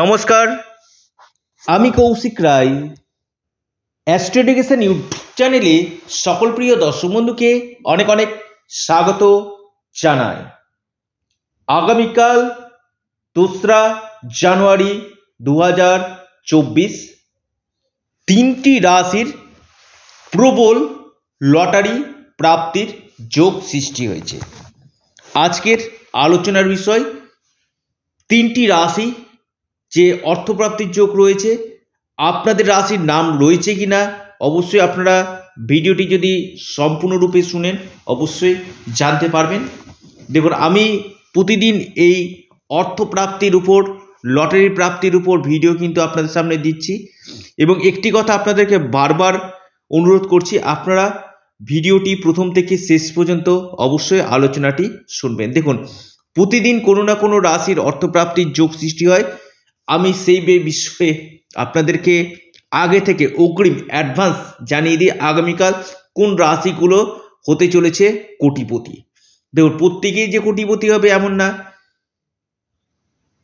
নমস্কার আমি কৌশিক রায় অ্যাস্ট্রোডিকেশন ইউটিউব চ্যানেলে সকল প্রিয় দর্শক বন্ধুকে অনেক অনেক স্বাগত জানাই আগামীকাল দোসরা জানুয়ারি দু হাজার চব্বিশ তিনটি রাশির প্রবল লটারি প্রাপ্তির যোগ সৃষ্টি হয়েছে আজকের আলোচনার বিষয় তিনটি রাশি যে অর্থপ্রাপ্তির যোগ রয়েছে আপনাদের রাশির নাম রয়েছে কি না অবশ্যই আপনারা ভিডিওটি যদি সম্পূর্ণরূপে শুনেন অবশ্যই জানতে পারবেন দেখুন আমি প্রতিদিন এই অর্থপ্রাপ্তির উপর লটারি প্রাপ্তির উপর ভিডিও কিন্তু আপনাদের সামনে দিচ্ছি এবং একটি কথা আপনাদেরকে বারবার অনুরোধ করছি আপনারা ভিডিওটি প্রথম থেকে শেষ পর্যন্ত অবশ্যই আলোচনাটি শুনবেন দেখুন প্রতিদিন কোনো না কোনো রাশির অর্থপ্রাপ্তির যোগ সৃষ্টি হয় আমি সেই বিষয়ে আপনাদেরকে আগে থেকে অগ্রিম অ্যাডভান্স জানিয়ে দিই আগামীকাল কোন রাশিগুলো হতে চলেছে কোটিপতি দেখুন প্রত্যেকেই যে কোটিপতি হবে এমন না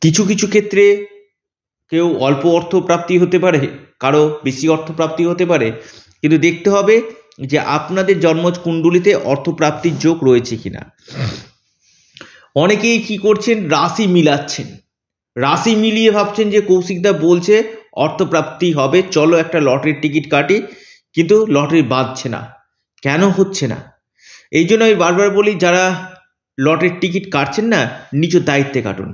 কিছু কিছু ক্ষেত্রে কেউ অল্প অর্থ প্রাপ্তি হতে পারে কারো বেশি অর্থ প্রাপ্তি হতে পারে কিন্তু দেখতে হবে যে আপনাদের জন্মজ কুণ্ডলিতে অর্থপ্রাপ্তির যোগ রয়েছে কিনা অনেকেই কি করছেন রাশি মিলাচ্ছেন রাশি মিলিয়ে ভাবছেন যে কৌশিকদা বলছে অর্থপ্রাপ্তি হবে চলো একটা লটারির টিকিট কাটি কিন্তু লটারি বাঁধছে না কেন হচ্ছে না এই জন্য আমি বারবার বলি যারা লটের টিকিট কাটছেন না নিজ দায়িত্বে কাটুন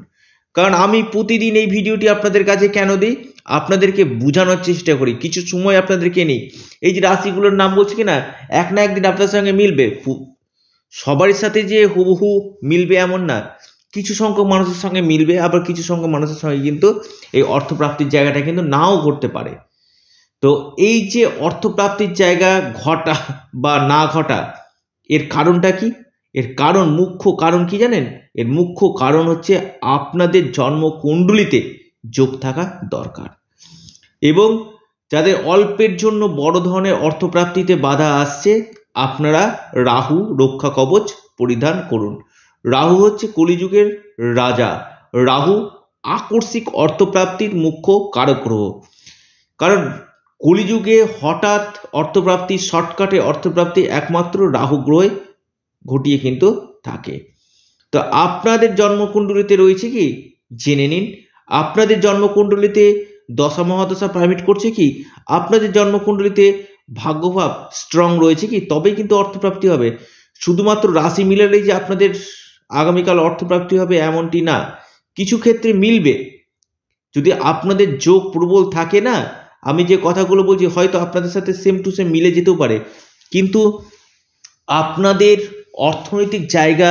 কারণ আমি প্রতিদিন এই ভিডিওটি আপনাদের কাছে কেন দিই আপনাদেরকে বোঝানোর চেষ্টা করি কিছু সময় আপনাদেরকে নেই এই যে রাশিগুলোর নাম বলছি কি না এক না একদিন আপনার সঙ্গে মিলবে সবার সাথে যে হুবহু মিলবে এমন না কিছু সংখ্যক মানুষের সঙ্গে মিলবে আবার কিছু সংখ্যক মানুষের সঙ্গে কিন্তু এই অর্থপ্রাপ্তির জায়গাটা কিন্তু নাও ঘটতে পারে তো এই যে অর্থপ্রাপ্তির জায়গা ঘটা বা না ঘটা এর কারণটা কি এর কারণ মুখ্য কারণ কি জানেন এর মুখ্য কারণ হচ্ছে আপনাদের জন্মকুণ্ডলিতে যোগ থাকা দরকার এবং যাদের অল্পের জন্য বড় ধরনের অর্থপ্রাপ্তিতে বাধা আসছে আপনারা রাহু রক্ষা কবচ পরিধান করুন রাহু হচ্ছে কলিযুগের রাজা রাহু আকস্মিক অর্থপ্রাপ্তির মুখ্য কারক গ্রহ কারণ কলিযুগে হঠাৎ অর্থপ্রাপ্তি শর্টকাটে অর্থপ্রাপ্তি একমাত্র রাহু গ্রহে ঘটিয়ে কিন্তু থাকে তো আপনাদের জন্মকুণ্ডলিতে রয়েছে কি জেনে নিন আপনাদের জন্মকুণ্ডলিতে দশা মহাদশা প্রাইভেট করছে কি আপনাদের জন্মকুণ্ডলিতে ভাগ্যভাব স্ট্রং রয়েছে কি তবেই কিন্তু অর্থপ্রাপ্তি হবে শুধুমাত্র রাশি মিলালেই যে আপনাদের আগামীকাল অর্থপ্রাপ্তি হবে এমনটি না কিছু ক্ষেত্রে মিলবে যদি আপনাদের যোগ প্রবল থাকে না আমি যে কথাগুলো বলছি হয়তো আপনাদের সাথে সেম টু সেম মিলে যেতেও পারে কিন্তু আপনাদের অর্থনৈতিক জায়গা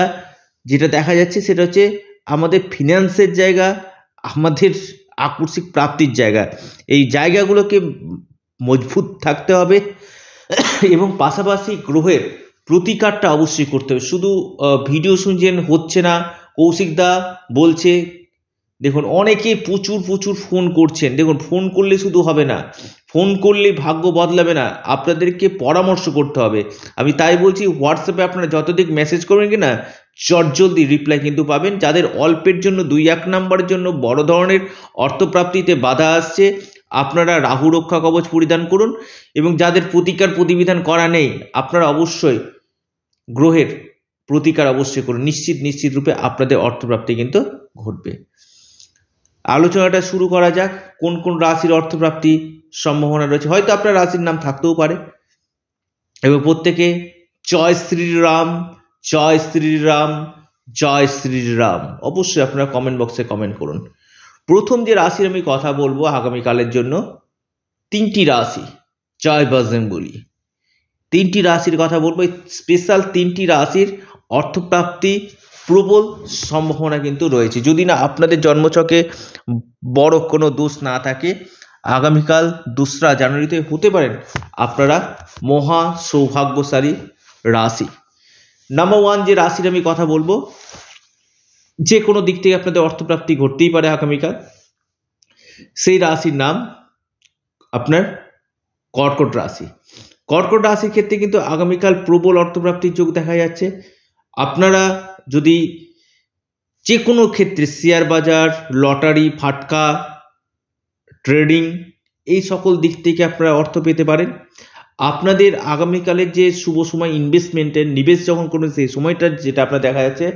যেটা দেখা যাচ্ছে সেটা হচ্ছে আমাদের ফিন্যান্সের জায়গা আমাদের আকস্মিক প্রাপ্তির জায়গা এই জায়গাগুলোকে মজবুত থাকতে হবে এবং পাশাপাশি গ্রহের প্রতিকারটা অবশ্যই করতে হবে শুধু ভিডিও শুনছেন হচ্ছে না কৌশিকদা বলছে দেখুন অনেকে প্রচুর প্রচুর ফোন করছেন দেখুন ফোন করলে শুধু হবে না ফোন করলে ভাগ্য বদলাবে না আপনাদেরকে পরামর্শ করতে হবে আমি তাই বলছি হোয়াটসঅ্যাপে আপনারা যতদিক মেসেজ করবেন কিনা চট চটজলদি রিপ্লাই কিন্তু পাবেন যাদের অল্পের জন্য দুই এক নাম্বারের জন্য বড় ধরনের অর্থপ্রাপ্তিতে বাধা আসছে আপনারা রাহু রক্ষা কবচ পরিধান করুন এবং যাদের প্রতিকার প্রতিবিধান করা নেই আপনারা অবশ্যই গ্রহের প্রতিকার অবশ্যই করুন নিশ্চিত নিশ্চিত রূপে আপনাদের অর্থপ্রাপ্তি কিন্তু ঘটবে আলোচনাটা শুরু করা যাক কোন কোন রাশির অর্থপ্রাপ্তি সম্ভাবনা রয়েছে হয়তো আপনার রাশির নাম থাকতেও পারে এবং প্রত্যেকে জয় শ্রীরাম জয় শ্রীরাম জয় শ্রীরাম অবশ্যই আপনারা কমেন্ট বক্সে কমেন্ট করুন প্রথম যে রাশির আমি কথা বলবো আগামীকালের জন্য তিনটি রাশি জয় বাজেন বলি তিনটি রাশির কথা বলবো স্পেশাল তিনটি রাশির অর্থপ্রাপ্তি প্রবল সম্ভাবনা কিন্তু রয়েছে যদি না আপনাদের জন্মচকে বড় কোনো দোষ না থাকে আগামীকাল দোসরা জানুয়ারিতে হতে পারেন আপনারা মহা সৌভাগ্যশালী রাশি নাম্বার ওয়ান যে রাশির আমি কথা বলবো যে কোনো দিক থেকে আপনাদের অর্থপ্রাপ্তি ঘটতেই পারে আগামীকাল সেই রাশির নাম আপনার কর্কট রাশি কর্কট রাশির ক্ষেত্রে কিন্তু আগামীকাল প্রবল অর্থপ্রাপ্তির যোগ দেখা যাচ্ছে আপনারা যদি যে কোনো ক্ষেত্রে শেয়ার বাজার লটারি ফাটকা ট্রেডিং এই সকল দিক থেকে আপনারা অর্থ পেতে পারেন আপনাদের আগামীকালের যে শুভ সময় ইনভেস্টমেন্টের নিবেশ যখন করবেন সেই সময়টা যেটা আপনার দেখা যাচ্ছে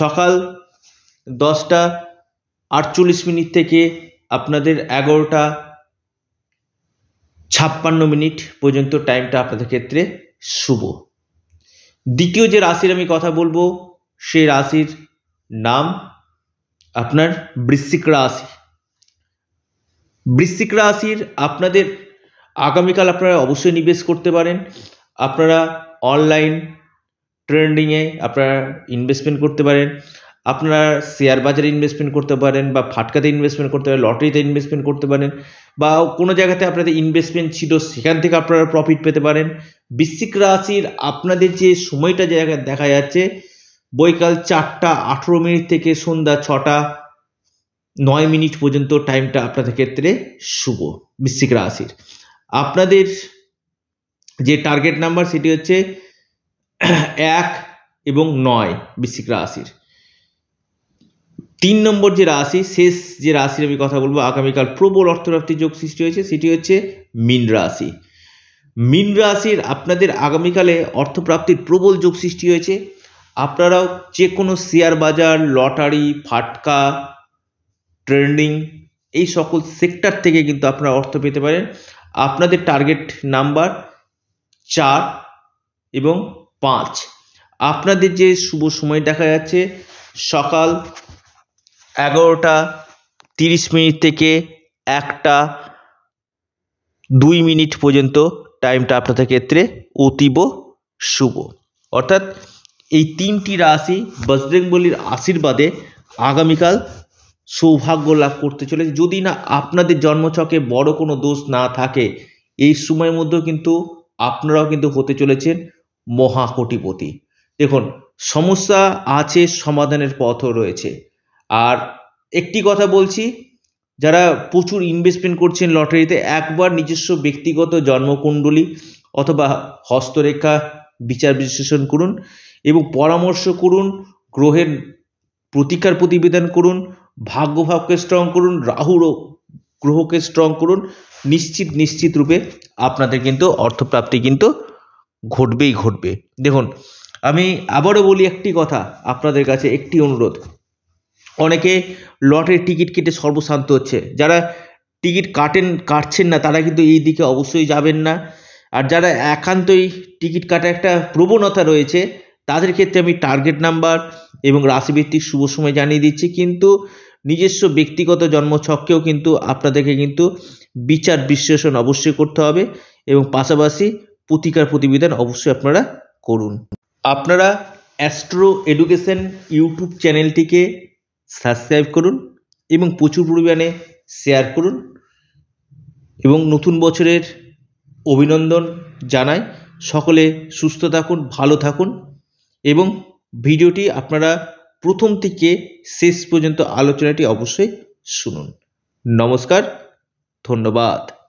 সকাল দশটা আটচল্লিশ মিনিট থেকে আপনাদের এগারোটা ছাপ্পান্ন মিনিট পর্যন্ত টাইমটা আপনাদের ক্ষেত্রে শুভ দ্বিতীয় যে রাশির আমি কথা বলবো সে রাশির নাম আপনার বৃশ্চিক রাশি বৃশ্চিক রাশির আপনাদের আগামীকাল আপনারা অবশ্যই নিবেশ করতে পারেন আপনারা অনলাইন ট্রেন্ডিংয়ে আপনারা ইনভেস্টমেন্ট করতে পারেন আপনারা শেয়ার বাজারে ইনভেস্টমেন্ট করতে পারেন বা ফাটকাতে ইনভেস্টমেন্ট করতে পারেন লটারিতে ইনভেস্টমেন্ট করতে পারেন বা কোনো জায়গাতে আপনাদের ইনভেস্টমেন্ট ছিল সেখান থেকে আপনারা প্রফিট পেতে পারেন বৃশ্চিক রাশির আপনাদের যে সময়টা জায়গায় দেখা যাচ্ছে বৈকাল চারটা আঠেরো মিনিট থেকে সন্ধ্যা ছটা নয় মিনিট পর্যন্ত টাইমটা আপনাদের ক্ষেত্রে শুভ বৃশ্চিক রাশির আপনাদের যে টার্গেট নাম্বার সেটি হচ্ছে এক এবং নয় বৃশ্চিক রাশির তিন নম্বর যে রাশি শেষ যে রাশির আমি কথা বলবো আগামীকাল প্রবল অর্থপ্রাপ্তির যোগ সৃষ্টি হয়েছে সেটি হচ্ছে মিন রাশি মিন রাশির আপনাদের আগামীকালে অর্থপ্রাপ্তির প্রবল যোগ সৃষ্টি হয়েছে আপনারাও যে কোনো শেয়ার বাজার লটারি ফাটকা ট্রেন্ডিং এই সকল সেক্টর থেকে কিন্তু আপনারা অর্থ পেতে পারেন আপনাদের টার্গেট নাম্বার চার এবং পাঁচ আপনাদের যে শুভ সময় দেখা যাচ্ছে সকাল এগারোটা তিরিশ মিনিট থেকে একটা দুই মিনিট পর্যন্ত টাইমটা আপনাদের ক্ষেত্রে অতীব শুভ অর্থাৎ এই তিনটি রাশি বজরংবলির আশীর্বাদে আগামীকাল সৌভাগ্য লাভ করতে চলেছে যদি না আপনাদের জন্মছকে বড় কোনো দোষ না থাকে এই সময়ের মধ্যেও কিন্তু আপনারাও কিন্তু হতে চলেছেন মহাকটিপতি দেখুন সমস্যা আছে সমাধানের পথও রয়েছে আর একটি কথা বলছি যারা প্রচুর ইনভেস্টমেন্ট করছেন লটারিতে একবার নিজস্ব ব্যক্তিগত জন্মকুণ্ডলী অথবা হস্তরেখা বিচার বিশ্লেষণ করুন এবং পরামর্শ করুন গ্রহের প্রতিকার প্রতিবেদন করুন ভাগ্যভাবকে স্ট্রং করুন রাহুর গ্রহকে স্ট্রং করুন নিশ্চিত নিশ্চিত রূপে আপনাদের কিন্তু অর্থপ্রাপ্তি কিন্তু ঘটবেই ঘটবে দেখুন আমি আবারও বলি একটি কথা আপনাদের কাছে একটি অনুরোধ অনেকে লটের টিকিট কেটে সর্বশান্ত হচ্ছে যারা টিকিট কাটেন কাটছেন না তারা কিন্তু এই দিকে অবশ্যই যাবেন না আর যারা একান্তই টিকিট কাটার একটা প্রবণতা রয়েছে তাদের ক্ষেত্রে আমি টার্গেট নাম্বার এবং রাশিভিত্তিক শুভ সময় জানিয়ে দিচ্ছি কিন্তু নিজস্ব ব্যক্তিগত জন্মছককেও কিন্তু আপনাদেরকে কিন্তু বিচার বিশ্লেষণ অবশ্যই করতে হবে এবং পাশাপাশি প্রতিকার প্রতিবেদন অবশ্যই আপনারা করুন আপনারা অ্যাস্ট্রো এডুকেশন ইউটিউব চ্যানেলটিকে সাবস্ক্রাইব করুন এবং প্রচুর পরিমাণে শেয়ার করুন এবং নতুন বছরের অভিনন্দন জানাই সকলে সুস্থ থাকুন ভালো থাকুন এবং ভিডিওটি আপনারা প্রথম থেকে শেষ পর্যন্ত আলোচনাটি অবশ্যই শুনুন নমস্কার ধন্যবাদ